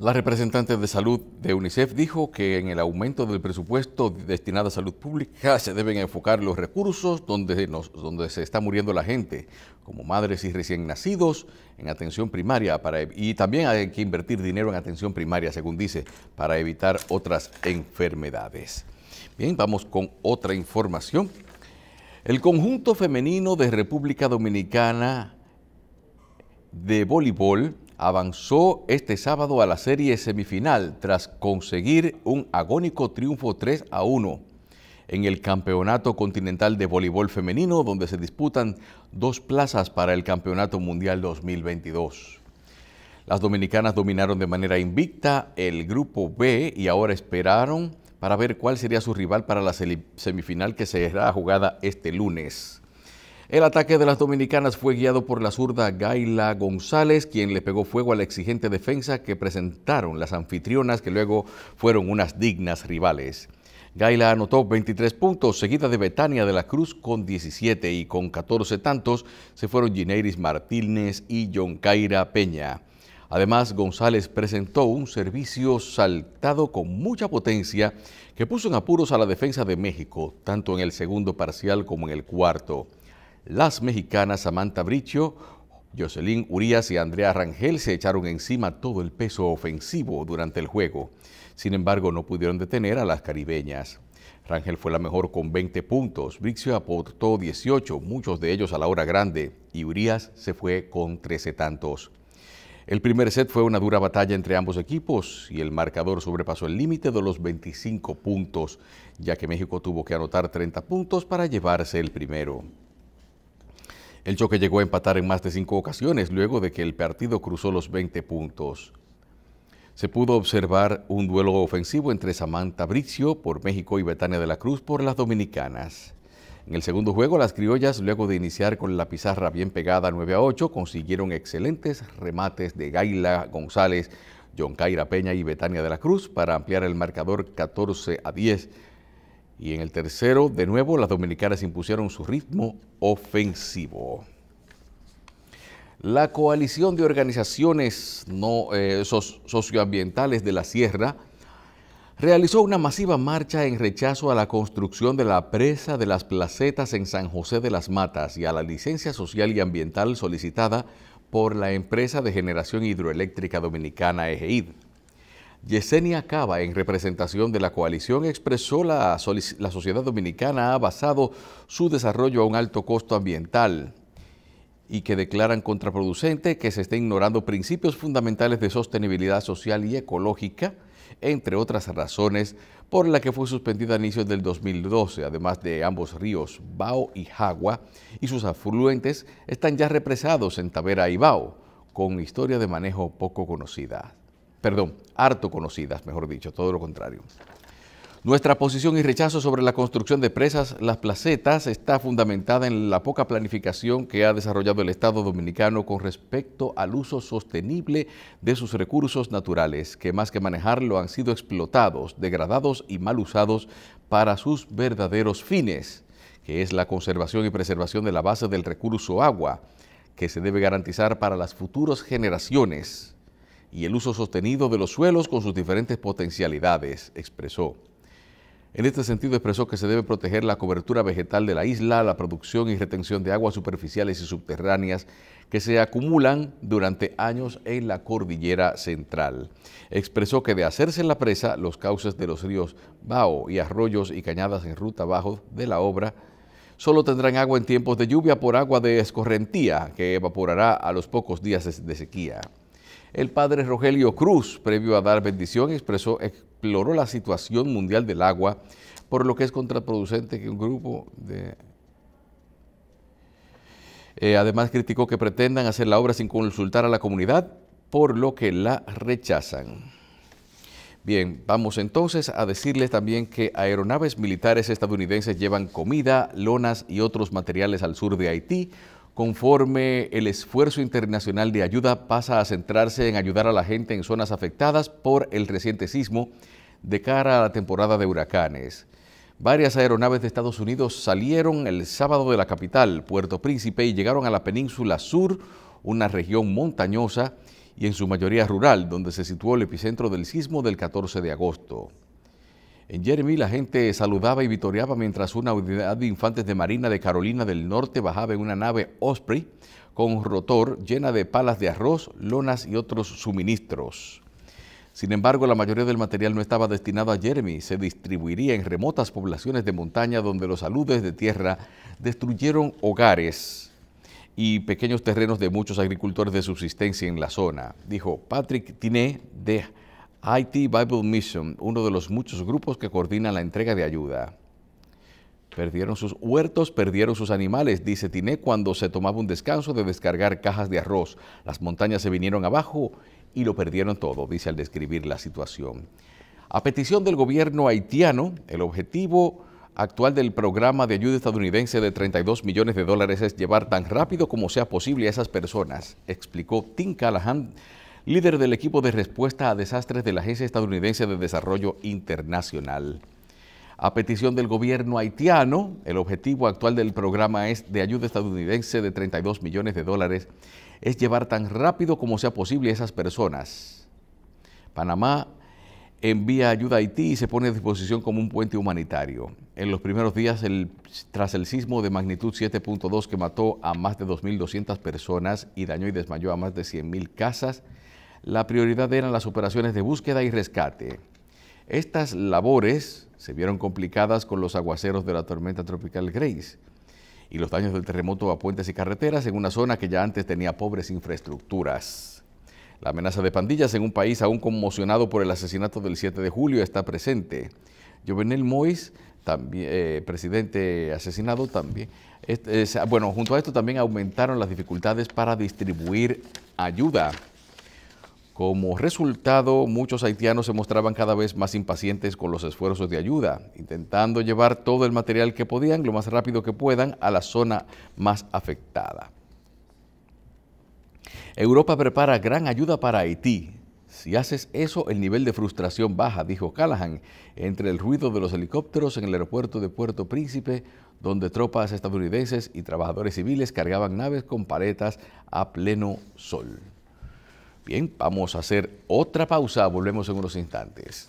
La representante de salud de UNICEF dijo que en el aumento del presupuesto destinado a salud pública se deben enfocar los recursos donde, donde se está muriendo la gente, como madres y recién nacidos, en atención primaria, y también hay que invertir dinero en atención primaria, según dice, para evitar otras enfermedades. Bien, vamos con otra información. El conjunto femenino de República Dominicana de voleibol avanzó este sábado a la serie semifinal tras conseguir un agónico triunfo 3 a 1 en el Campeonato Continental de Voleibol Femenino, donde se disputan dos plazas para el Campeonato Mundial 2022. Las dominicanas dominaron de manera invicta el grupo B y ahora esperaron para ver cuál sería su rival para la semifinal que será jugada este lunes. El ataque de las dominicanas fue guiado por la zurda Gaila González, quien le pegó fuego a la exigente defensa que presentaron las anfitrionas, que luego fueron unas dignas rivales. Gaila anotó 23 puntos, seguida de Betania de la Cruz con 17 y con 14 tantos se fueron Gineiris Martínez y Yoncaira Peña. Además, González presentó un servicio saltado con mucha potencia que puso en apuros a la defensa de México, tanto en el segundo parcial como en el cuarto. Las mexicanas Samantha Bricio, Jocelyn Urias y Andrea Rangel se echaron encima todo el peso ofensivo durante el juego. Sin embargo, no pudieron detener a las caribeñas. Rangel fue la mejor con 20 puntos, Bricio aportó 18, muchos de ellos a la hora grande, y Urias se fue con 13 tantos. El primer set fue una dura batalla entre ambos equipos y el marcador sobrepasó el límite de los 25 puntos, ya que México tuvo que anotar 30 puntos para llevarse el primero. El choque llegó a empatar en más de cinco ocasiones luego de que el partido cruzó los 20 puntos. Se pudo observar un duelo ofensivo entre Samantha Bricio por México y Betania de la Cruz por las dominicanas. En el segundo juego, las criollas, luego de iniciar con la pizarra bien pegada 9 a 8, consiguieron excelentes remates de Gaila González, John Caira Peña y Betania de la Cruz para ampliar el marcador 14 a 10 y en el tercero, de nuevo, las dominicanas impusieron su ritmo ofensivo. La coalición de organizaciones no, eh, socioambientales de la Sierra realizó una masiva marcha en rechazo a la construcción de la presa de las placetas en San José de las Matas y a la licencia social y ambiental solicitada por la empresa de generación hidroeléctrica dominicana EGID. Yesenia Cava, en representación de la coalición, expresó la, la sociedad dominicana ha basado su desarrollo a un alto costo ambiental y que declaran contraproducente que se está ignorando principios fundamentales de sostenibilidad social y ecológica, entre otras razones por la que fue suspendida a inicios del 2012. Además de ambos ríos, Bao y Jagua, y sus afluentes están ya represados en Tavera y Bao, con historia de manejo poco conocida perdón, harto conocidas, mejor dicho, todo lo contrario. Nuestra posición y rechazo sobre la construcción de presas Las Placetas está fundamentada en la poca planificación que ha desarrollado el Estado dominicano con respecto al uso sostenible de sus recursos naturales, que más que manejarlo han sido explotados, degradados y mal usados para sus verdaderos fines, que es la conservación y preservación de la base del recurso agua, que se debe garantizar para las futuras generaciones y el uso sostenido de los suelos con sus diferentes potencialidades, expresó. En este sentido expresó que se debe proteger la cobertura vegetal de la isla, la producción y retención de aguas superficiales y subterráneas que se acumulan durante años en la cordillera central. Expresó que de hacerse en la presa, los cauces de los ríos Bao y arroyos y cañadas en ruta bajo de la obra solo tendrán agua en tiempos de lluvia por agua de escorrentía que evaporará a los pocos días de sequía. El padre Rogelio Cruz, previo a dar bendición, expresó, exploró la situación mundial del agua, por lo que es contraproducente que un grupo de... Eh, además criticó que pretendan hacer la obra sin consultar a la comunidad, por lo que la rechazan. Bien, vamos entonces a decirles también que aeronaves militares estadounidenses llevan comida, lonas y otros materiales al sur de Haití conforme el esfuerzo internacional de ayuda pasa a centrarse en ayudar a la gente en zonas afectadas por el reciente sismo de cara a la temporada de huracanes. Varias aeronaves de Estados Unidos salieron el sábado de la capital, Puerto Príncipe, y llegaron a la península sur, una región montañosa y en su mayoría rural, donde se situó el epicentro del sismo del 14 de agosto. En Jeremy la gente saludaba y vitoreaba mientras una unidad de infantes de Marina de Carolina del Norte bajaba en una nave Osprey con rotor llena de palas de arroz, lonas y otros suministros. Sin embargo, la mayoría del material no estaba destinado a Jeremy, se distribuiría en remotas poblaciones de montaña donde los aludes de tierra destruyeron hogares y pequeños terrenos de muchos agricultores de subsistencia en la zona, dijo Patrick Tiné de Haiti Bible Mission, uno de los muchos grupos que coordinan la entrega de ayuda. Perdieron sus huertos, perdieron sus animales, dice Tiné cuando se tomaba un descanso de descargar cajas de arroz. Las montañas se vinieron abajo y lo perdieron todo, dice al describir la situación. A petición del gobierno haitiano, el objetivo actual del programa de ayuda estadounidense de 32 millones de dólares es llevar tan rápido como sea posible a esas personas, explicó Tim Callahan, líder del equipo de respuesta a desastres de la Agencia Estadounidense de Desarrollo Internacional. A petición del gobierno haitiano, el objetivo actual del programa es de ayuda estadounidense de 32 millones de dólares, es llevar tan rápido como sea posible a esas personas. Panamá envía ayuda a Haití y se pone a disposición como un puente humanitario. En los primeros días, tras el sismo de magnitud 7.2 que mató a más de 2.200 personas y dañó y desmayó a más de 100.000 casas, la prioridad eran las operaciones de búsqueda y rescate. Estas labores se vieron complicadas con los aguaceros de la tormenta tropical Grace y los daños del terremoto a puentes y carreteras en una zona que ya antes tenía pobres infraestructuras. La amenaza de pandillas en un país aún conmocionado por el asesinato del 7 de julio está presente. Jovenel Mois, también, eh, presidente asesinado, también. Este, eh, bueno, junto a esto también aumentaron las dificultades para distribuir ayuda. Como resultado, muchos haitianos se mostraban cada vez más impacientes con los esfuerzos de ayuda, intentando llevar todo el material que podían lo más rápido que puedan a la zona más afectada. Europa prepara gran ayuda para Haití. Si haces eso, el nivel de frustración baja, dijo Callahan, entre el ruido de los helicópteros en el aeropuerto de Puerto Príncipe, donde tropas estadounidenses y trabajadores civiles cargaban naves con paletas a pleno sol. Bien, vamos a hacer otra pausa, volvemos en unos instantes.